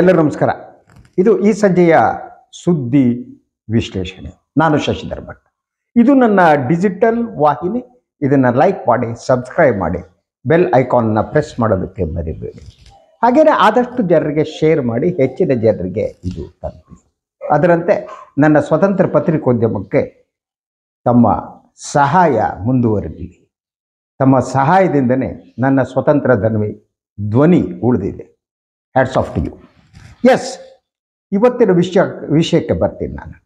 ಎಲ್ಲರೂ ನಮಸ್ಕಾರ ಇದು ಈ ಸಂಜೆಯ ಸುದ್ದಿ ವಿಶ್ಲೇಷಣೆ ನಾನು ಶಶಿಧರ್ ಭಟ್ ಇದು ನನ್ನ ಡಿಜಿಟಲ್ ವಾಹಿನಿ ಇದನ್ನು ಲೈಕ್ ಮಾಡಿ ಸಬ್ಸ್ಕ್ರೈಬ್ ಮಾಡಿ ಬೆಲ್ ಐಕಾನ್ನ ಪ್ರೆಸ್ ಮಾಡೋದಕ್ಕೆ ಮರಿಬೇಡಿ ಹಾಗೆಯೇ ಆದಷ್ಟು ಜನರಿಗೆ ಶೇರ್ ಮಾಡಿ ಹೆಚ್ಚಿನ ಜನರಿಗೆ ಇದು ತಲುಪಿ ಅದರಂತೆ ನನ್ನ ಸ್ವತಂತ್ರ ಪತ್ರಿಕೋದ್ಯಮಕ್ಕೆ ತಮ್ಮ ಸಹಾಯ ಮುಂದುವರೆದಿದೆ ತಮ್ಮ ಸಹಾಯದಿಂದನೇ ನನ್ನ ಸ್ವತಂತ್ರ ಧನ್ವಿ ಧ್ವನಿ ಉಳಿದಿದೆ hats off to you yes ಇವತ್ತಿನ ವಿಷಯ ವಿಷಯಕ್ಕೆ ಬರ್ತೀನಿ ನಾನು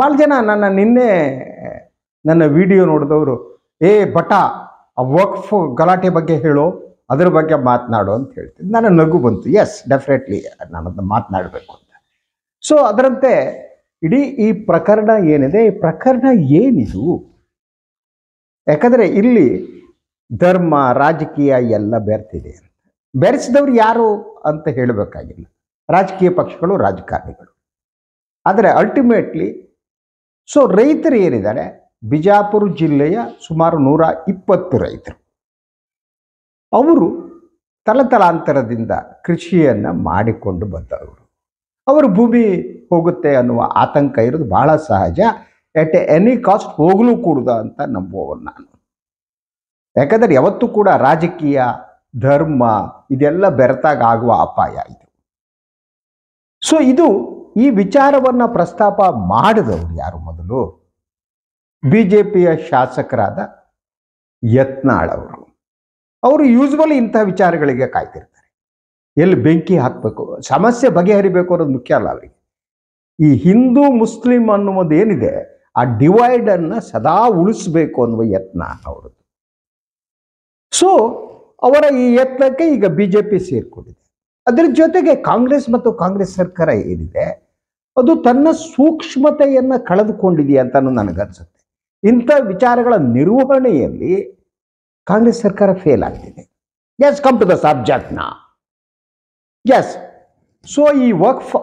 ಭಾಳ ಜನ ನನ್ನ ನಿನ್ನೆ ನನ್ನ ವಿಡಿಯೋ ನೋಡಿದವರು ಏ ಬಟ ಆ ವಕ್ಫ್ ಗಲಾಟೆ ಬಗ್ಗೆ ಹೇಳೋ ಅದ್ರ ಬಗ್ಗೆ ಮಾತನಾಡು ಅಂತ ಹೇಳ್ತೀನಿ ನಾನು ನಗು ಬಂತು ಎಸ್ ಡೆಫಿನೆಟ್ಲಿ ನಾನು ಅದನ್ನು ಮಾತನಾಡಬೇಕು ಅಂತ ಸೊ ಅದರಂತೆ ಇಡೀ ಈ ಪ್ರಕರಣ ಏನಿದೆ ಈ ಪ್ರಕರಣ ಏನಿದು ಯಾಕಂದರೆ ಇಲ್ಲಿ ಧರ್ಮ ರಾಜಕೀಯ ಎಲ್ಲ ಬೆರ್ತಿದೆ ಅಂತ ಬೆರೆಸಿದವ್ರು ಯಾರು ಅಂತ ಹೇಳಬೇಕಾಗಿಲ್ಲ ರಾಜಕೀಯ ಪಕ್ಷಗಳು ರಾಜಕಾರಣಿಗಳು ಆದರೆ ಅಲ್ಟಿಮೇಟ್ಲಿ ಸೊ ರೈತರು ಏನಿದ್ದಾರೆ ಬಿಜಾಪುರ ಜಿಲ್ಲೆಯ ಸುಮಾರು ನೂರ ಇಪ್ಪತ್ತು ರೈತರು ಅವರು ತಲತಲಾಂತರದಿಂದ ಕೃಷಿಯನ್ನು ಮಾಡಿಕೊಂಡು ಬಂದವರು ಅವರು ಭೂಮಿ ಹೋಗುತ್ತೆ ಅನ್ನುವ ಆತಂಕ ಇರೋದು ಬಹಳ ಸಹಜ ಎಟ್ ಎನಿ ಕಾಸ್ಟ್ ಹೋಗಲೂ ಕೂಡ ಅಂತ ನಂಬುವವನು ನಾನು ಯಾಕಂದರೆ ಯಾವತ್ತೂ ಕೂಡ ರಾಜಕೀಯ ಧರ್ಮ ಇದೆಲ್ಲ ಬೆರೆತಾಗ ಆಗುವ ಅಪಾಯ ಇದೆ ಸೊ ಇದು ಈ ವಿಚಾರವನ್ನು ಪ್ರಸ್ತಾಪ ಮಾಡಿದವರು ಯಾರು ಮೊದಲು ಬಿ ಜೆ ಪಿಯ ಶಾಸಕರಾದ ಯತ್ನಾಳ್ ಅವರು ಅವರು ಯೂಸ್ವಲಿ ಇಂಥ ವಿಚಾರಗಳಿಗೆ ಕಾಯ್ತಿರ್ತಾರೆ ಎಲ್ಲಿ ಬೆಂಕಿ ಹಾಕಬೇಕು ಸಮಸ್ಯೆ ಬಗೆಹರಿಬೇಕು ಅನ್ನೋದು ಮುಖ್ಯ ಅಲ್ಲ ಅವರಿಗೆ ಈ ಹಿಂದೂ ಮುಸ್ಲಿಂ ಅನ್ನುವುದು ಏನಿದೆ ಆ ಡಿವೈಡನ್ನು ಸದಾ ಉಳಿಸ್ಬೇಕು ಅನ್ನುವ ಯತ್ನ ಅವರದ್ದು ಸೊ ಅವರ ಈ ಯತ್ನಕ್ಕೆ ಈಗ ಬಿ ಜೆ ಪಿ ಸೇರಿಕೊಂಡಿದೆ ಅದರ ಜೊತೆಗೆ ಕಾಂಗ್ರೆಸ್ ಮತ್ತು ಕಾಂಗ್ರೆಸ್ ಸರ್ಕಾರ ಏನಿದೆ ಅದು ತನ್ನ ಸೂಕ್ಷ್ಮತೆಯನ್ನು ಕಳೆದುಕೊಂಡಿದೆಯಾ ಅಂತಾನು ನನಗನ್ಸುತ್ತೆ ಇಂಥ ವಿಚಾರಗಳ ನಿರ್ವಹಣೆಯಲ್ಲಿ ಕಾಂಗ್ರೆಸ್ ಸರ್ಕಾರ ಫೇಲ್ ಆಗ್ತಿದೆ yes come to the subject yes so ಈ ವಕ್ಫ್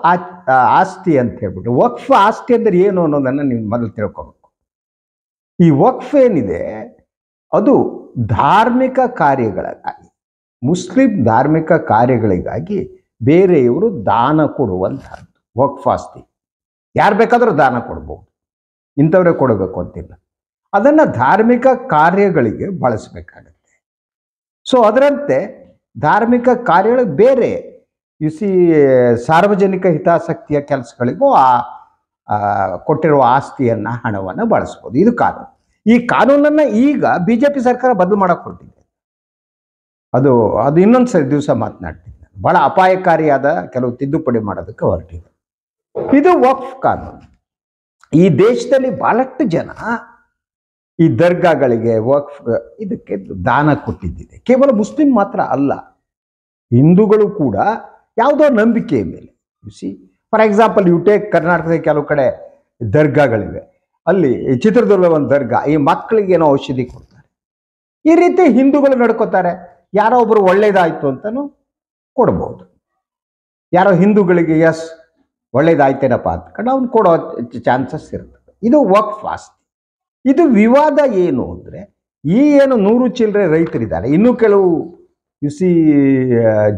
ಆಸ್ತಿ ಅಂತ ಹೇಳ್ಬಿಟ್ಟು ವಕ್ಫ್ ಆಸ್ತಿ ಅಂದ್ರೆ ಏನು ಅನ್ನೋದನ್ನು ನೀವು ಮೊದಲು ತಿಳ್ಕೊಬೇಕು ಈ ವಕ್ಫ್ ಏನಿದೆ ಅದು ಧಾರ್ಮಿಕ ಕಾರ್ಯಗಳ ಮುಸ್ಲಿಂ ಧಾರ್ಮಿಕ ಕಾರ್ಯಗಳಿಗಾಗಿ ಬೇರೆಯವರು ದಾನ ಕೊಡುವಂಥದ್ದು ವಕ್ಫಾಸ್ತಿ ಯಾರು ಬೇಕಾದರೂ ದಾನ ಕೊಡ್ಬೋದು ಇಂಥವರೇ ಕೊಡಬೇಕು ಅಂತಿಲ್ಲ ಅದನ್ನು ಧಾರ್ಮಿಕ ಕಾರ್ಯಗಳಿಗೆ ಬಳಸಬೇಕಾಗತ್ತೆ ಸೊ ಅದರಂತೆ ಧಾರ್ಮಿಕ ಕಾರ್ಯಗಳು ಬೇರೆ ಸಿ ಸಾರ್ವಜನಿಕ ಹಿತಾಸಕ್ತಿಯ ಕೆಲಸಗಳಿಗೂ ಆ ಕೊಟ್ಟಿರುವ ಆಸ್ತಿಯನ್ನು ಹಣವನ್ನು ಬಳಸ್ಬೋದು ಇದು ಕಾನೂನು ಈ ಕಾನೂನನ್ನು ಈಗ ಬಿ ಜೆ ಪಿ ಸರ್ಕಾರ ಬದಲು ಮಾಡಕ್ಕೆ ಹೊರಟಿದೆ ಅದು ಅದು ಇನ್ನೊಂದು ಸರಿ ದಿವಸ ಮಾತನಾಡ್ತೀನಿ ಬಹಳ ಅಪಾಯಕಾರಿಯಾದ ಕೆಲವು ತಿದ್ದುಪಡಿ ಮಾಡೋದಕ್ಕೆ ಹೊರಟಿದೆ ಇದು ವಕ್ಫ್ ಕಾನೂನು ಈ ದೇಶದಲ್ಲಿ ಬಹಳಷ್ಟು ಜನ ಈ ದರ್ಗಾಗಳಿಗೆ ವಕ್ಫ್ ಇದಕ್ಕೆ ದಾನ ಕೊಟ್ಟಿದ್ದಿದೆ ಕೇವಲ ಮುಸ್ಲಿಂ ಮಾತ್ರ ಅಲ್ಲ ಹಿಂದೂಗಳು ಕೂಡ ಯಾವುದೋ ನಂಬಿಕೆಯ ಮೇಲೆ see for example you take ಕರ್ನಾಟಕದ ಕೆಲವು ಕಡೆ ದರ್ಗಾಗಳಿವೆ ಅಲ್ಲಿ ಚಿತ್ರದುರ್ಗ ಒಂದು ದರ್ಗಾ ಈ ಮಕ್ಕಳಿಗೆ ಏನೋ ಔಷಧಿ ಕೊಡ್ತಾರೆ ಈ ರೀತಿ ಹಿಂದೂಗಳು ನಡ್ಕೋತಾರೆ ಯಾರೋ ಒಬ್ರು ಒಳ್ಳೇದಾಯ್ತು ಅಂತಲೂ ಕೊಡ್ಬೋದು ಯಾರೋ ಹಿಂದೂಗಳಿಗೆ ಎಸ್ ಒಳ್ಳೇದಾಯ್ತೇನಪ್ಪ ಅಂದ್ಕೊಂಡು ಅವ್ನು ಕೊಡೋ ಚಾನ್ಸಸ್ ಇರ್ತದೆ ಇದು ವರ್ಕ್ ಫಾಸ್ಟ್ ಇದು ವಿವಾದ ಏನು ಅಂದರೆ ಈ ಏನು ನೂರು ಚಿಲ್ಲರೆ ರೈತರಿದ್ದಾರೆ ಇನ್ನೂ ಕೆಲವು ಯು ಸಿ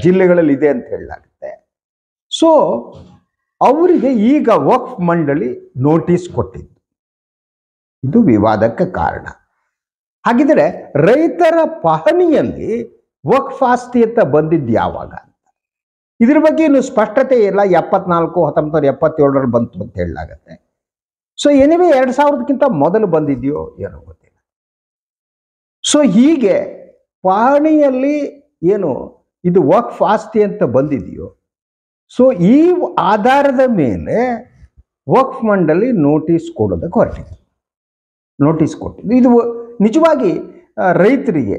ಜಿಲ್ಲೆಗಳಲ್ಲಿ ಇದೆ ಅಂತ ಹೇಳಲಾಗುತ್ತೆ ಸೊ ಅವರಿಗೆ ಈಗ ವಕ್ಫ್ ಮಂಡಳಿ ನೋಟಿಸ್ ಕೊಟ್ಟಿದ್ದು ಇದು ವಿವಾದಕ್ಕೆ ಕಾರಣ ಹಾಗಿದ್ರೆ ರೈತರ ಪಹಣಿಯಲ್ಲಿ ವಕ್ಫ್ ಫಾಸ್ಟಿ ಅಂತ ಬಂದಿದ್ದು ಯಾವಾಗ ಇದ್ರ ಬಗ್ಗೆ ಇನ್ನು ಸ್ಪಷ್ಟತೆ ಇಲ್ಲ ಎಪ್ಪತ್ನಾಲ್ಕು ಹತ್ತೊಂಬತ್ತು ಎಪ್ಪತ್ತೇಳರ ಎಪ್ಪತ್ತೇಳರಲ್ಲಿ ಬಂತು ಅಂತ ಹೇಳಲಾಗತ್ತೆ ಸೊ ಎನಿವೆ ಎರಡು ಸಾವಿರದಕ್ಕಿಂತ ಮೊದಲು ಬಂದಿದೆಯೋ ಏನೋ ಗೊತ್ತಿಲ್ಲ ಸೊ ಹೀಗೆ ಪಹಣಿಯಲ್ಲಿ ಏನು ಇದು ವಕ್ಫ್ ಫಾಸ್ಟಿ ಅಂತ ಬಂದಿದೆಯೋ ಸೊ ಈ ಆಧಾರದ ಮೇಲೆ ವಕ್ಫ್ ಮಂಡಳಿ ನೋಟಿಸ್ ಕೊಡೋದಕ್ಕೆ ಹೊರಟಿದೆ ನೋಟಿಸ್ ಕೊಟ್ಟಿದ್ದು ಇದು ನಿಜವಾಗಿ ರೈತರಿಗೆ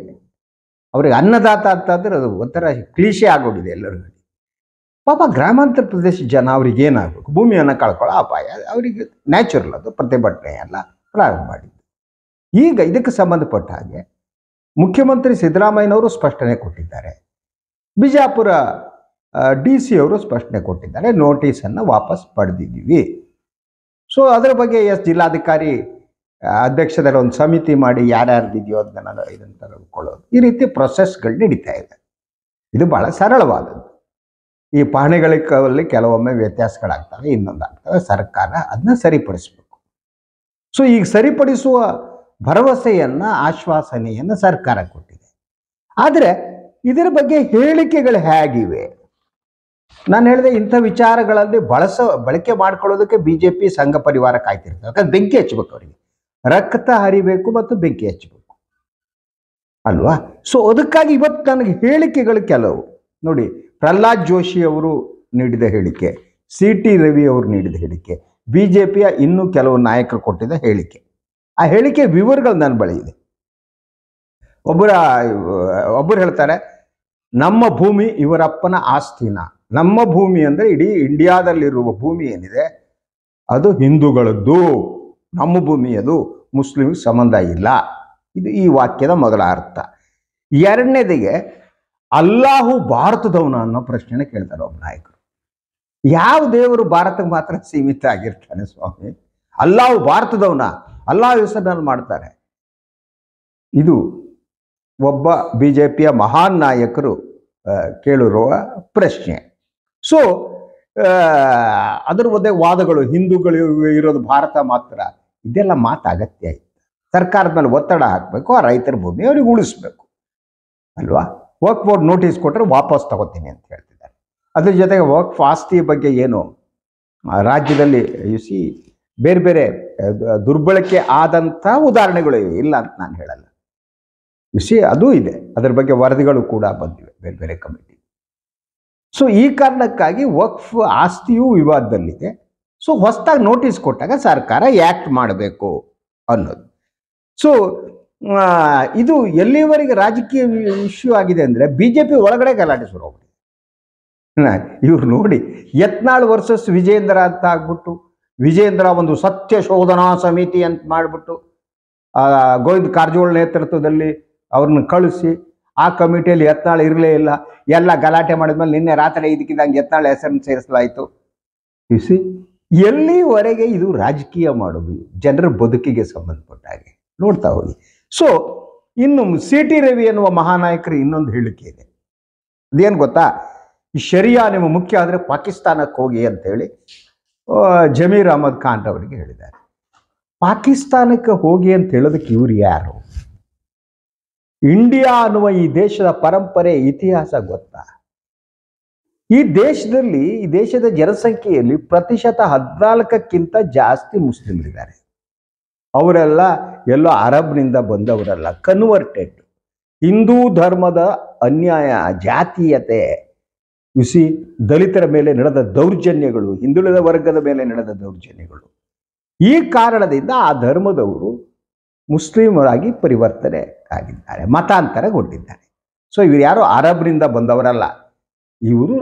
ಅವ್ರಿಗೆ ಅನ್ನದಾತ ಅಂತಂದ್ರೆ ಅದು ಒಂಥರ ಕ್ಲೀಶೆ ಆಗೋಗಿದೆ ಎಲ್ಲರಿಗೂ ಪಾಪ ಗ್ರಾಮಾಂತರ ಪ್ರದೇಶ ಜನ ಅವ್ರಿಗೆ ಏನಾಗಬೇಕು ಭೂಮಿಯನ್ನು ಕಳ್ಕೊಳ್ಳೋ ಅಪಾಯ ಅವರಿಗೆ ನ್ಯಾಚುರಲ್ ಅದು ಪ್ರತಿಭಟನೆ ಎಲ್ಲ ಪ್ರಾರಂಭ ಮಾಡಿದ್ದು ಈಗ ಇದಕ್ಕೆ ಸಂಬಂಧಪಟ್ಟ ಹಾಗೆ ಮುಖ್ಯಮಂತ್ರಿ ಸಿದ್ದರಾಮಯ್ಯನವರು ಸ್ಪಷ್ಟನೆ ಕೊಟ್ಟಿದ್ದಾರೆ ಬಿಜಾಪುರ ಡಿ ಸಿ ಅವರು ಸ್ಪಷ್ಟನೆ ಕೊಟ್ಟಿದ್ದಾರೆ ನೋಟಿಸನ್ನು ವಾಪಸ್ ಪಡೆದಿದ್ದೀವಿ ಸೊ ಅದರ ಬಗ್ಗೆ ಎಸ್ ಜಿಲ್ಲಾಧಿಕಾರಿ ಅಧ್ಯಕ್ಷದಲ್ಲಿ ಒಂದು ಸಮಿತಿ ಮಾಡಿ ಯಾರ್ಯಾರ್ದಿದೆಯೋ ಅದನ್ನ ನಾನು ಇದನ್ನು ತೆಗೆದುಕೊಳ್ಳೋದು ಈ ರೀತಿ ಪ್ರೊಸೆಸ್ಗಳು ನಡೀತಾ ಇದೆ ಇದು ಬಹಳ ಸರಳವಾದದ್ದು ಈ ಪಹಣಿಗಳಲ್ಲಿ ಕೆಲವೊಮ್ಮೆ ವ್ಯತ್ಯಾಸಗಳಾಗ್ತವೆ ಇನ್ನೊಂದಾಗ್ತವೆ ಸರ್ಕಾರ ಅದನ್ನ ಸರಿಪಡಿಸಬೇಕು ಸೊ ಈಗ ಸರಿಪಡಿಸುವ ಭರವಸೆಯನ್ನು ಆಶ್ವಾಸನೆಯನ್ನು ಸರ್ಕಾರ ಕೊಟ್ಟಿದೆ ಆದರೆ ಇದರ ಬಗ್ಗೆ ಹೇಳಿಕೆಗಳು ಹೇಗಿವೆ ನಾನು ಹೇಳಿದೆ ಇಂಥ ವಿಚಾರಗಳಲ್ಲಿ ಬಳಸ ಬಳಕೆ ಮಾಡ್ಕೊಳ್ಳೋದಕ್ಕೆ ಬಿ ಜೆ ಪಿ ಸಂಘ ಪರಿವಾರ ಕಾಯ್ತಿರ್ತದೆ ಯಾಕಂದ್ರೆ ಬೆಂಕಿ ಹಚ್ಚಬೇಕು ಅವರಿಗೆ ರಕ್ತ ಹರಿಬೇಕು ಮತ್ತು ಬೆಂಕಿ ಹಚ್ಚಬೇಕು ಅಲ್ವಾ ಸೊ ಅದಕ್ಕಾಗಿ ಇವತ್ತು ನನಗೆ ಹೇಳಿಕೆಗಳು ಕೆಲವು ನೋಡಿ ಪ್ರಹ್ಲಾದ್ ಜೋಶಿ ಅವರು ನೀಡಿದ ಹೇಳಿಕೆ ಸಿ ಟಿ ರವಿ ಅವರು ನೀಡಿದ ಹೇಳಿಕೆ ಬಿ ಜೆ ಪಿಯ ಇನ್ನೂ ಕೆಲವು ನಾಯಕರು ಕೊಟ್ಟಿದ್ದ ಹೇಳಿಕೆ ಆ ಹೇಳಿಕೆ ವಿವರಗಳು ನನ್ನ ಬಳಿ ಇದೆ ಒಬ್ಬರ ಒಬ್ಬರು ಹೇಳ್ತಾರೆ ನಮ್ಮ ಭೂಮಿ ಇವರಪ್ಪನ ಆಸ್ತಿನ ನಮ್ಮ ಭೂಮಿ ಅಂದರೆ ಇಡೀ ಇಂಡಿಯಾದಲ್ಲಿರುವ ಭೂಮಿ ಏನಿದೆ ಅದು ಹಿಂದೂಗಳದ್ದು ನಮ್ಮ ಭೂಮಿಯದು ಮುಸ್ಲಿಮ್ ಸಂಬಂಧ ಇಲ್ಲ ಇದು ಈ ವಾಕ್ಯದ ಮೊದಲ ಅರ್ಥ ಎರಡನೇದಿಗೆ ಅಲ್ಲಾಹು ಭಾರತದವನ ಅನ್ನೋ ಪ್ರಶ್ನೆ ಕೇಳ್ತಾರೆ ಒಬ್ಬ ನಾಯಕರು ಯಾವ ದೇವರು ಭಾರತಕ್ಕೆ ಮಾತ್ರ ಸೀಮಿತ ಆಗಿರ್ತಾನೆ ಸ್ವಾಮಿ ಅಲ್ಲಾಹು ಭಾರತದವನ ಅಲ್ಲಾಹು ಹೆಸರಿನಲ್ಲಿ ಮಾಡ್ತಾರೆ ಇದು ಒಬ್ಬ ಬಿ ಜೆ ಪಿಯ ಮಹಾನ್ ನಾಯಕರು ಕೇಳಿರುವ ಪ್ರಶ್ನೆ ಸೊ ಅದರ ಒದ್ದೆ ವಾದಗಳು ಹಿಂದೂಗಳು ಇರೋದು ಭಾರತ ಮಾತ್ರ ಇದೆಲ್ಲ ಮಾತು ಅಗತ್ಯ ಇತ್ತು ಸರ್ಕಾರದ ಮೇಲೆ ಒತ್ತಡ ಹಾಕಬೇಕು ಆ ರೈತರ ಭೂಮಿ ಅವ್ರಿಗೆ ಉಳಿಸ್ಬೇಕು ಅಲ್ವಾ ವರ್ಕ್ ಬೋರ್ಡ್ ನೋಟಿಸ್ ಕೊಟ್ಟರೆ ವಾಪಸ್ ತಗೋತೀನಿ ಅಂತ ಹೇಳ್ತಿದ್ದಾರೆ ಅದ್ರ ಜೊತೆಗೆ ವರ್ಕ್ ಆಸ್ತಿ ಬಗ್ಗೆ ಏನು ರಾಜ್ಯದಲ್ಲಿ ಯು ಸಿ ಬೇರೆ ಬೇರೆ ದುರ್ಬಳಕೆ ಆದಂಥ ಉದಾಹರಣೆಗಳು ಇವೆ ಇಲ್ಲ ಅಂತ ನಾನು ಹೇಳಲ್ಲ ಯುಸಿ ಅದೂ ಇದೆ ಅದರ ಬಗ್ಗೆ ವರದಿಗಳು ಕೂಡ ಬಂದಿವೆ ಬೇರೆ ಬೇರೆ ಕಮಿಟಿ ಸೊ ಈ ಕಾರಣಕ್ಕಾಗಿ ವಕ್ಫ್ ಆಸ್ತಿಯೂ ವಿವಾದದಲ್ಲಿದೆ ಸೊ ಹೊಸದಾಗಿ ನೋಟಿಸ್ ಕೊಟ್ಟಾಗ ಸರ್ಕಾರ ಆ್ಯಕ್ಟ್ ಮಾಡಬೇಕು ಅನ್ನೋದು ಸೊ ಇದು ಎಲ್ಲಿವರೆಗೆ ರಾಜಕೀಯ ಇಶ್ಯೂ ಆಗಿದೆ ಅಂದರೆ ಬಿ ಜೆ ಪಿ ಒಳಗಡೆ ಗಲಾಟೆ ಶುರು ಇವ್ರು ನೋಡಿ ಯತ್ನಾಳ್ ವರ್ಸಸ್ ವಿಜೇಂದ್ರ ಅಂತ ಆಗ್ಬಿಟ್ಟು ವಿಜೇಂದ್ರ ಒಂದು ಸತ್ಯ ಶೋಧನಾ ಸಮಿತಿ ಅಂತ ಮಾಡಿಬಿಟ್ಟು ಗೋವಿಂದ ಕಾರಜೋಳ ನೇತೃತ್ವದಲ್ಲಿ ಅವ್ರನ್ನ ಕಳಿಸಿ ಆ ಕಮಿಟಿಯಲ್ಲಿ ಯತ್ನಾಳ್ ಇರಲೇ ಇಲ್ಲ ಎಲ್ಲ ಗಲಾಟೆ ಮಾಡಿದ್ಮೇಲೆ ನಿನ್ನೆ ರಾತ್ರಿ ಇದಕ್ಕಿದ್ದಂಗೆ ಯತ್ನಾಳ್ ಹೆಸರನ್ನು ಸೇರಿಸಲಾಯಿತು ಸಿ ಎಲ್ಲಿವರೆಗೆ ಇದು ರಾಜಕೀಯ ಮಾಡೋದು ಜನರ ಬದುಕಿಗೆ ಸಂಬಂಧಪಟ್ಟ ಹಾಗೆ ನೋಡ್ತಾ ಹೋಗಿ ಸೊ ಇನ್ನು ಸಿ ಟಿ ರವಿ ಎನ್ನುವ ಮಹಾನಾಯಕರು ಇನ್ನೊಂದು ಹೇಳಿಕೆ ಇದೆ ಅದೇನು ಗೊತ್ತಾ ಈ ಶರಿಯಾ ನಿಮ್ಮ ಮುಖ್ಯ ಆದರೆ ಪಾಕಿಸ್ತಾನಕ್ಕೆ ಹೋಗಿ ಅಂತೇಳಿ ಜಮೀರ್ ಅಹಮದ್ ಖಾನ್ ಅವರಿಗೆ ಹೇಳಿದ್ದಾರೆ ಪಾಕಿಸ್ತಾನಕ್ಕೆ ಹೋಗಿ ಅಂತ ಹೇಳೋದಕ್ಕೆ ಇವ್ರು ಯಾರು ಇಂಡಿಯಾ ಅನ್ನುವ ಈ ದೇಶದ ಪರಂಪರೆ ಇತಿಹಾಸ ಗೊತ್ತಾ ಈ ದೇಶದಲ್ಲಿ ಈ ದೇಶದ ಜನಸಂಖ್ಯೆಯಲ್ಲಿ ಪ್ರತಿಶತ ಹದಿನಾಲ್ಕಕ್ಕಿಂತ ಜಾಸ್ತಿ ಮುಸ್ಲಿಮರಿದ್ದಾರೆ ಅವರೆಲ್ಲ ಎಲ್ಲೋ ಅರಬ್ನಿಂದ ಬಂದವರಲ್ಲ ಕನ್ವರ್ಟೆಡ್ ಹಿಂದೂ ಧರ್ಮದ ಅನ್ಯಾಯ ಜಾತೀಯತೆ ಯುಸಿ ದಲಿತರ ಮೇಲೆ ನಡೆದ ದೌರ್ಜನ್ಯಗಳು ಹಿಂದುಳಿದ ವರ್ಗದ ಮೇಲೆ ನಡೆದ ದೌರ್ಜನ್ಯಗಳು ಈ ಕಾರಣದಿಂದ ಆ ಧರ್ಮದವರು ಮುಸ್ಲಿಮರಾಗಿ ಪರಿವರ್ತನೆ ಆಗಿದ್ದಾರೆ ಮತಾಂತರಗೊಂಡಿದ್ದಾರೆ ಸೊ ಇವರು ಯಾರು ಅರಬ್ನಿಂದ ಬಂದವರಲ್ಲ ಇವರು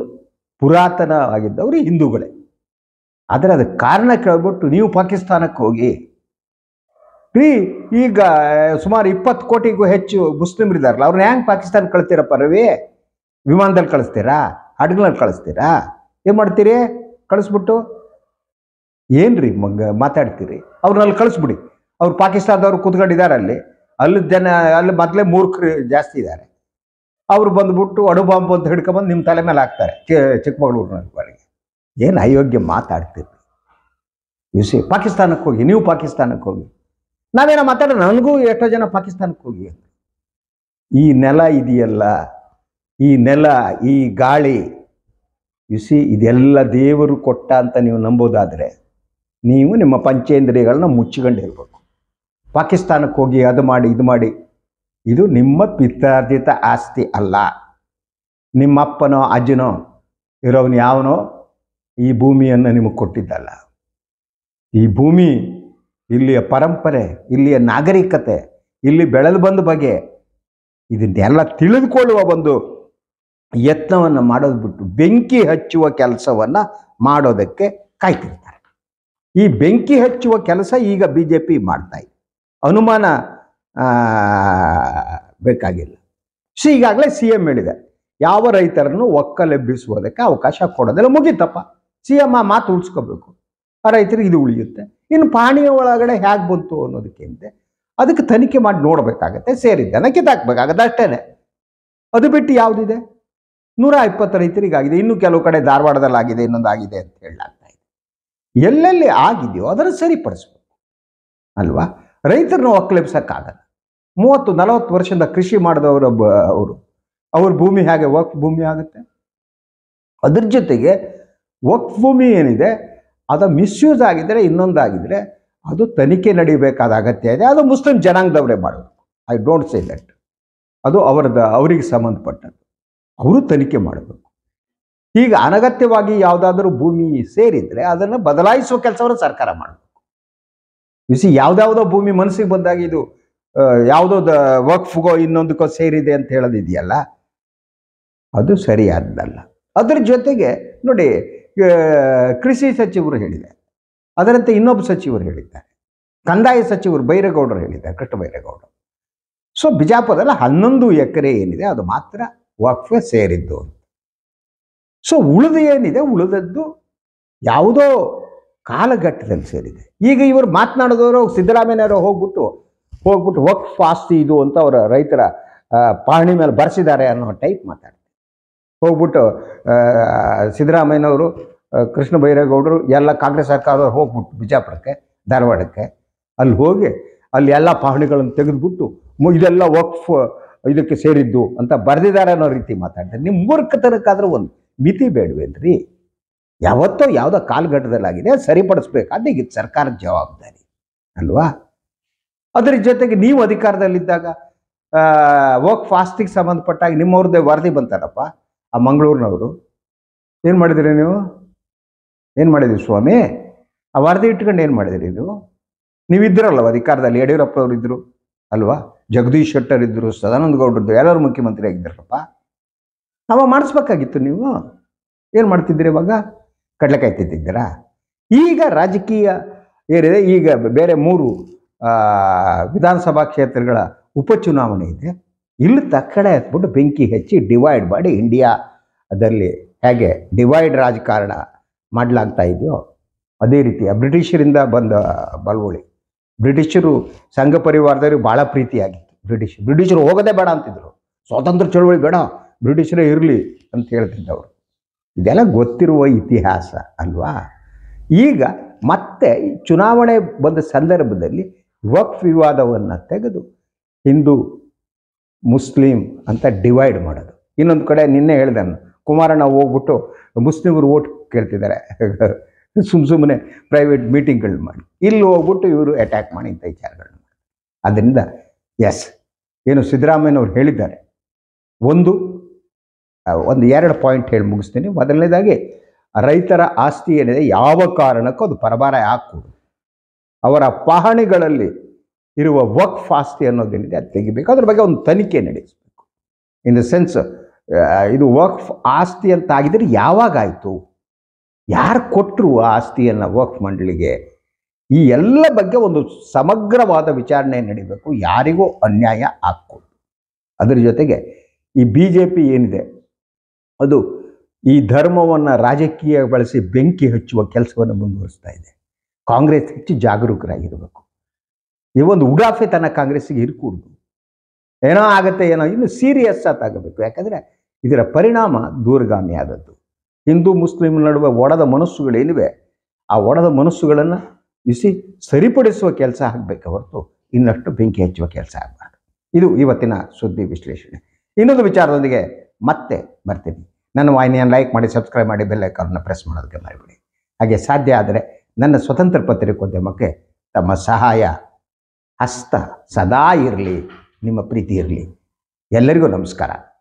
ಪುರಾತನವಾಗಿದ್ದವರು ಹಿಂದೂಗಳೇ ಆದರೆ ಅದಕ್ಕೆ ಕಾರಣ ಕೇಳ್ಬಿಟ್ಟು ನೀವು ಪಾಕಿಸ್ತಾನಕ್ಕೆ ಹೋಗಿ ರೀ ಈಗ ಸುಮಾರು ಇಪ್ಪತ್ತು ಕೋಟಿಗೂ ಹೆಚ್ಚು ಇದ್ದಾರಲ್ಲ ಅವ್ರನ್ನ ಹ್ಯಾಂಗೆ ಪಾಕಿಸ್ತಾನ ಕಳಿಸ್ತೀರಪ್ಪ ರವಿ ವಿಮಾನದಲ್ಲಿ ಕಳಿಸ್ತೀರಾ ಹಡಗ್ನಲ್ಲಿ ಕಳಿಸ್ತೀರಾ ಏನು ಮಾಡ್ತೀರಿ ಕಳಿಸ್ಬಿಟ್ಟು ಏನು ರೀ ಮಂಗ ಮಾತಾಡ್ತೀರಿ ಅವ್ರನ್ನಲ್ಲಿ ಕಳಿಸ್ಬಿಡಿ ಅವ್ರು ಪಾಕಿಸ್ತಾನದವ್ರು ಕೂತ್ಕೊಂಡಿದ್ದಾರೆ ಅಲ್ಲಿ ಅಲ್ಲಿ ಜನ ಅಲ್ಲಿ ಮೊದಲೇ ಮೂರ್ಖರು ಜಾಸ್ತಿ ಇದ್ದಾರೆ ಅವ್ರು ಬಂದ್ಬಿಟ್ಟು ಅಡು ಅಂತ ಹಿಡ್ಕೊಂಬಂದು ನಿಮ್ಮ ತಲೆ ಮೇಲೆ ಹಾಕ್ತಾರೆ ಚಿಕ್ಕಮಗಳೂರಿನಲ್ಲಿ ಏನು ಅಯೋಗ್ಯ ಮಾತಾಡ್ತೀರಿ ಯು ಪಾಕಿಸ್ತಾನಕ್ಕೆ ಹೋಗಿ ನೀವು ಪಾಕಿಸ್ತಾನಕ್ಕೆ ಹೋಗಿ ನಾವೇನೋ ಮಾತಾಡೋಣ ನನಗೂ ಎಷ್ಟೋ ಜನ ಪಾಕಿಸ್ತಾನಕ್ಕೆ ಹೋಗಿ ಈ ನೆಲ ಇದೆಯಲ್ಲ ಈ ನೆಲ ಈ ಗಾಳಿ ಯು ಇದೆಲ್ಲ ದೇವರು ಕೊಟ್ಟ ಅಂತ ನೀವು ನಂಬೋದಾದರೆ ನೀವು ನಿಮ್ಮ ಪಂಚೇಂದ್ರಿಯಗಳನ್ನ ಮುಚ್ಚಿಕೊಂಡು ಹೇಳ್ಬೇಕು ಪಾಕಿಸ್ತಾನಕ್ಕೆ ಹೋಗಿ ಅದು ಮಾಡಿ ಇದು ಮಾಡಿ ಇದು ನಿಮ್ಮ ಪಿತ್ರಾರ್ಜಿತ ಆಸ್ತಿ ಅಲ್ಲ ನಿಮ್ಮಪ್ಪನೋ ಅಜ್ಜನೋ ಇರೋನು ಯಾವನೋ ಈ ಭೂಮಿಯನ್ನು ನಿಮಗೆ ಕೊಟ್ಟಿದ್ದಲ್ಲ ಈ ಭೂಮಿ ಇಲ್ಲಿಯ ಪರಂಪರೆ ಇಲ್ಲಿಯ ನಾಗರಿಕತೆ ಇಲ್ಲಿ ಬೆಳೆದು ಬಂದ ಬಗೆ ಇದನ್ನೆಲ್ಲ ತಿಳಿದುಕೊಳ್ಳುವ ಒಂದು ಯತ್ನವನ್ನು ಮಾಡೋದು ಬಿಟ್ಟು ಬೆಂಕಿ ಹಚ್ಚುವ ಕೆಲಸವನ್ನು ಮಾಡೋದಕ್ಕೆ ಕಾಯ್ತಿರ್ತಾರೆ ಈ ಬೆಂಕಿ ಹಚ್ಚುವ ಕೆಲಸ ಈಗ ಬಿ ಜೆ ಪಿ ಮಾಡ್ತಾ ಇದೆ ಅನುಮಾನ ಬೇಕಾಗಿಲ್ಲ ಸಿ ಈಗಾಗಲೇ ಸಿ ಎಂ ಹೇಳಿದೆ ಯಾವ ರೈತರನ್ನು ಒಕ್ಕಲೆಬ್ಬಿಸುವುದಕ್ಕೆ ಅವಕಾಶ ಕೊಡೋದಿಲ್ಲ ಮುಗಿತಪ್ಪ ಸಿ ಎಂ ಆ ಮಾತು ಉಳಿಸ್ಕೋಬೇಕು ಆ ರೈತರಿಗೆ ಇದು ಉಳಿಯುತ್ತೆ ಇನ್ನು ಪಾಣಿಯ ಒಳಗಡೆ ಹೇಗೆ ಬಂತು ಅನ್ನೋದಕ್ಕಿಂತ ಅದಕ್ಕೆ ತನಿಖೆ ಮಾಡಿ ನೋಡಬೇಕಾಗತ್ತೆ ಸೇರಿದ್ದನ್ನು ಕಿತ್ತಾಕ್ಬೇಕಾಗತ್ತೆ ಅಷ್ಟೇ ಅದು ಬಿಟ್ಟು ಯಾವುದಿದೆ ನೂರ ಇಪ್ಪತ್ತು ರೈತರಿಗಾಗಿದೆ ಇನ್ನು ಕೆಲವು ಕಡೆ ಧಾರವಾಡದಲ್ಲಾಗಿದೆ ಆಗಿದೆ ಇನ್ನೊಂದು ಆಗಿದೆ ಅಂತ ಹೇಳಲಾಗ್ತಾ ಇದೆ ಎಲ್ಲೆಲ್ಲಿ ಆಗಿದೆಯೋ ಅದನ್ನು ಸರಿಪಡಿಸ್ಬೇಕು ಅಲ್ವಾ ರೈತರನ್ನು ಒಕ್ಕಲೆಬ್ಸೋಕ್ಕಾಗಲ್ಲ ಮೂವತ್ತು ನಲವತ್ತು ವರ್ಷದಿಂದ ಕೃಷಿ ಮಾಡಿದವರು ಅವರು ಅವ್ರ ಭೂಮಿ ಹೇಗೆ ವಕ್ಫ್ ಭೂಮಿ ಆಗುತ್ತೆ ಅದ್ರ ಜೊತೆಗೆ ವಕ್ಫ್ ಭೂಮಿ ಏನಿದೆ ಅದು ಮಿಸ್ಯೂಸ್ ಆಗಿದ್ದರೆ ಇನ್ನೊಂದಾಗಿದ್ದರೆ ಅದು ತನಿಖೆ ನಡೀಬೇಕಾದ ಅಗತ್ಯ ಇದೆ ಅದು ಮುಸ್ಲಿಂ ಜನಾಂಗದವರೇ ಮಾಡಬೇಕು ಐ ಡೋಂಟ್ ಸೇ ದಟ್ ಅದು ಅವರದ ಅವರಿಗೆ ಸಂಬಂಧಪಟ್ಟದ್ದು ಅವರು ತನಿಖೆ ಮಾಡಬೇಕು ಈಗ ಅನಗತ್ಯವಾಗಿ ಯಾವುದಾದ್ರೂ ಭೂಮಿ ಸೇರಿದರೆ ಅದನ್ನು ಬದಲಾಯಿಸುವ ಕೆಲಸವನ್ನು ಸರ್ಕಾರ ಮಾಡಬೇಕು ಬಿಸಿ ಯಾವುದಾವುದೋ ಭೂಮಿ ಮನಸ್ಸಿಗೆ ಬಂದಾಗ ಇದು ಯಾವುದೋ ದ ವಕ್ಫ್ಗೋ ಇನ್ನೊಂದಕ್ಕೋ ಸೇರಿದೆ ಅಂತ ಹೇಳೋದಿದೆಯಲ್ಲ ಅದು ಸರಿಯಾದ್ದಲ್ಲ ಅದರ ಜೊತೆಗೆ ನೋಡಿ ಕೃಷಿ ಸಚಿವರು ಹೇಳಿದೆ ಅದರಂತೆ ಇನ್ನೊಬ್ಬ ಸಚಿವರು ಹೇಳಿದ್ದಾರೆ ಕಂದಾಯ ಸಚಿವರು ಬೈರೇಗೌಡರು ಹೇಳಿದ್ದಾರೆ ಕೃಷ್ಣ ಬೈರೇಗೌಡರು ಸೊ ಬಿಜಾಪುರದಲ್ಲಿ ಹನ್ನೊಂದು ಎಕರೆ ಏನಿದೆ ಅದು ಮಾತ್ರ ವಕ್ಫೆ ಸೇರಿದ್ದು ಸೊ ಉಳಿದು ಏನಿದೆ ಉಳಿದದ್ದು ಯಾವುದೋ ಕಾಲಘಟ್ಟದಲ್ಲಿ ಸೇರಿದೆ ಈಗ ಇವರು ಮಾತನಾಡಿದವರು ಸಿದ್ದರಾಮಯ್ಯನವರು ಹೋಗ್ಬಿಟ್ಟು ಹೋಗ್ಬಿಟ್ಟು ವಕ್ಫ್ ಆಸ್ತಿ ಇದು ಅಂತ ಅವರ ರೈತರ ಪಹಣಿ ಮೇಲೆ ಬರೆಸಿದ್ದಾರೆ ಅನ್ನೋ ಟೈಪ್ ಮಾತಾಡ್ತಾರೆ ಹೋಗ್ಬಿಟ್ಟು ಸಿದ್ದರಾಮಯ್ಯನವರು ಕೃಷ್ಣ ಬೈರೇಗೌಡರು ಎಲ್ಲ ಕಾಂಗ್ರೆಸ್ ಸರ್ಕಾರದವ್ರು ಹೋಗ್ಬಿಟ್ಟು ಬಿಜಾಪುರಕ್ಕೆ ಧಾರವಾಡಕ್ಕೆ ಅಲ್ಲಿ ಹೋಗಿ ಅಲ್ಲಿ ಎಲ್ಲ ಪಹಣಿಗಳನ್ನು ತೆಗೆದುಬಿಟ್ಟು ಇದೆಲ್ಲ ವಕ್ಫ್ ಇದಕ್ಕೆ ಸೇರಿದ್ದು ಅಂತ ಬರೆದಿದ್ದಾರೆ ಅನ್ನೋ ರೀತಿ ಮಾತಾಡ್ತಾರೆ ನಿಮ್ಮ ಮೂರ್ಖತನಕ್ಕಾದ್ರೂ ಒಂದು ಮಿತಿ ಬೇಡವೇನ್ರಿ ಯಾವತ್ತೋ ಯಾವುದೋ ಕಾಲಘಟ್ಟದಲ್ಲಾಗಿದೆ ಸರಿಪಡಿಸ್ಬೇಕಾದ ಈಗ ಸರ್ಕಾರದ ಜವಾಬ್ದಾರಿ ಅಲ್ವಾ ಅದ್ರ ಜೊತೆಗೆ ನೀವು ಅಧಿಕಾರದಲ್ಲಿದ್ದಾಗ ವರ್ಕ್ ಫಾಸ್ಟಿಗೆ ಸಂಬಂಧಪಟ್ಟಾಗಿ ನಿಮ್ಮವ್ರದ್ದೇ ವರದಿ ಬಂತಾರಪ್ಪ ಆ ಮಂಗಳೂರಿನವರು ಏನು ಮಾಡಿದಿರಿ ನೀವು ಏನು ಮಾಡಿದ್ರಿ ಸ್ವಾಮಿ ಆ ವರದಿ ಇಟ್ಕೊಂಡು ಏನು ಮಾಡಿದಿರಿ ನೀವು ನೀವಿದ್ದೀರಲ್ವ ಅಧಿಕಾರದಲ್ಲಿ ಯಡಿಯೂರಪ್ಪನವ್ರು ಇದ್ದರು ಅಲ್ವಾ ಜಗದೀಶ್ ಶೆಟ್ಟರ್ ಇದ್ದರು ಸದಾನಂದ ಗೌಡ್ರದ್ದು ಎಲ್ಲರೂ ಮುಖ್ಯಮಂತ್ರಿ ಆಗಿದ್ದಾರಪ್ಪ ಅವಾಗ ಮಾಡಿಸ್ಬೇಕಾಗಿತ್ತು ನೀವು ಏನು ಮಾಡ್ತಿದ್ದೀರಿ ಇವಾಗ ಕಡಲೆಕಾಯಿ ತಿದ್ದಿದ್ದೀರಾ ಈಗ ರಾಜಕೀಯ ಏನಿದೆ ಈಗ ಬೇರೆ ಮೂರು ವಿಧಾನಸಭಾ ಕ್ಷೇತ್ರಗಳ ಉಪಚುನಾವಣೆ ಇದೆ ಇಲ್ಲಿ ತಕ್ಕಡೆ ಹತ್ಬಿಟ್ಟು ಬೆಂಕಿ ಹೆಚ್ಚಿ ಡಿವೈಡ್ ಮಾಡಿ ಇಂಡಿಯಾದಲ್ಲಿ ಹೇಗೆ ಡಿವೈಡ್ ರಾಜಕಾರಣ ಮಾಡಲಾಗ್ತಾ ಇದೆಯೋ ಅದೇ ರೀತಿಯ ಬ್ರಿಟಿಷರಿಂದ ಬಂದ ಬಲವೊಳಿ ಬ್ರಿಟಿಷರು ಸಂಘ ಪರಿವಾರದವರು ಭಾಳ ಪ್ರೀತಿಯಾಗಿತ್ತು ಬ್ರಿಟಿಷ್ ಬ್ರಿಟಿಷರು ಹೋಗೋದೇ ಬೇಡ ಅಂತಿದ್ರು ಸ್ವಾತಂತ್ರ್ಯ ಚಳುವಳಿ ಬೇಡ ಬ್ರಿಟಿಷರೇ ಇರಲಿ ಅಂತ ಹೇಳ್ತಿದ್ದವರು ಇದೆಲ್ಲ ಗೊತ್ತಿರುವ ಇತಿಹಾಸ ಅಲ್ವಾ ಈಗ ಮತ್ತೆ ಚುನಾವಣೆ ಬಂದ ಸಂದರ್ಭದಲ್ಲಿ ವಕ್ಫ್ ವಿವಾದವನ್ನು ತೆಗೆದು ಹಿಂದೂ ಮುಸ್ಲಿಂ ಅಂತ ಡಿವೈಡ್ ಮಾಡೋದು ಇನ್ನೊಂದು ಕಡೆ ನಿನ್ನೆ ನಾನು ಕುಮಾರಣ್ಣ ಹೋಗ್ಬಿಟ್ಟು ಮುಸ್ಲಿಮರು ಓಟ್ ಕೇಳ್ತಿದ್ದಾರೆ ಸುಮ್ಮ ಸುಮ್ಮನೆ ಪ್ರೈವೇಟ್ ಮೀಟಿಂಗ್ಗಳು ಮಾಡಿ ಇಲ್ಲಿ ಹೋಗ್ಬಿಟ್ಟು ಇವರು ಅಟ್ಯಾಕ್ ಮಾಡಿ ಇಂಥ ವಿಚಾರಗಳನ್ನ ಮಾಡಿ ಎಸ್ ಏನು ಸಿದ್ದರಾಮಯ್ಯನವ್ರು ಹೇಳಿದ್ದಾರೆ ಒಂದು ಒಂದು ಎರಡು ಪಾಯಿಂಟ್ ಹೇಳಿ ಮುಗಿಸ್ತೀನಿ ಮೊದಲನೇದಾಗಿ ರೈತರ ಆಸ್ತಿ ಏನಿದೆ ಯಾವ ಕಾರಣಕ್ಕೂ ಅದು ಪರಭಾರ ಹಾಕೂಡದು ಅವರ ಪಹಣಿಗಳಲ್ಲಿ ಇರುವ ವಕ್ಫ್ ಫಾಸ್ತಿ ಅನ್ನೋದೇನಿದೆ ಅದು ತೆಗಿಬೇಕು ಅದ್ರ ಬಗ್ಗೆ ಒಂದು ತನಿಖೆ ನಡೆಸಬೇಕು ಇನ್ ದ ಸೆನ್ಸ್ ಇದು ವಕ್ಫ್ ಆಸ್ತಿ ಅಂತ ಆಗಿದ್ರೆ ಯಾವಾಗಾಯಿತು ಯಾರು ಕೊಟ್ಟರು ಆ ಆಸ್ತಿಯನ್ನು ವಕ್ಫ್ ಮಂಡಳಿಗೆ ಈ ಎಲ್ಲ ಬಗ್ಗೆ ಒಂದು ಸಮಗ್ರವಾದ ವಿಚಾರಣೆ ನಡೀಬೇಕು ಯಾರಿಗೂ ಅನ್ಯಾಯ ಆಗ್ಬೋದು ಅದರ ಜೊತೆಗೆ ಈ ಬಿ ಜೆ ಪಿ ಏನಿದೆ ಅದು ಈ ಧರ್ಮವನ್ನು ರಾಜಕೀಯ ಬಳಸಿ ಬೆಂಕಿ ಹಚ್ಚುವ ಕೆಲಸವನ್ನು ಮುಂದುವರಿಸ್ತಾ ಇದೆ ಕಾಂಗ್ರೆಸ್ ಹೆಚ್ಚು ಜಾಗರೂಕರಾಗಿರಬೇಕು ಈ ಒಂದು ಉಡಾಫೆ ತನ್ನ ಕಾಂಗ್ರೆಸ್ಗೆ ಇರ್ಕೂಡ್ದು ಏನೋ ಆಗುತ್ತೆ ಏನೋ ಇನ್ನು ಸೀರಿಯಸ್ ಆತಾಗಬೇಕು ಯಾಕಂದರೆ ಇದರ ಪರಿಣಾಮ ದೂರಗಾಮಿ ಆದದ್ದು ಹಿಂದೂ ಮುಸ್ಲಿಂ ನಡುವೆ ಒಡದ ಮನಸ್ಸುಗಳೇನಿವೆ ಆ ಒಡದ ಮನಸ್ಸುಗಳನ್ನು ಇಸಿ ಸರಿಪಡಿಸುವ ಕೆಲಸ ಆಗ್ಬೇಕು ಹೊರತು ಇನ್ನಷ್ಟು ಬೆಂಕಿ ಹಚ್ಚುವ ಕೆಲಸ ಆಗಬಾರ್ದು ಇದು ಇವತ್ತಿನ ಸುದ್ದಿ ವಿಶ್ಲೇಷಣೆ ಇನ್ನೊಂದು ವಿಚಾರದೊಂದಿಗೆ ಮತ್ತೆ ಬರ್ತೀನಿ ನನ್ನ ವಾಹಿನಿಯನ್ನು ಲೈಕ್ ಮಾಡಿ ಸಬ್ಸ್ಕ್ರೈಬ್ ಮಾಡಿ ಬೆಲ್ಲೈಕಾನ್ನ ಪ್ರೆಸ್ ಮಾಡೋದಕ್ಕೆ ಮಾಡಿಬಿಡಿ ಹಾಗೆ ಸಾಧ್ಯ ಆದರೆ ನನ್ನ ಸ್ವತಂತ್ರ ಪತ್ರಿಕೋದ್ಯಮಕ್ಕೆ ತಮ್ಮ ಸಹಾಯ ಹಸ್ತ ಸದಾ ಇರಲಿ ನಿಮ್ಮ ಪ್ರೀತಿ ಇರಲಿ ಎಲ್ಲರಿಗೂ ನಮಸ್ಕಾರ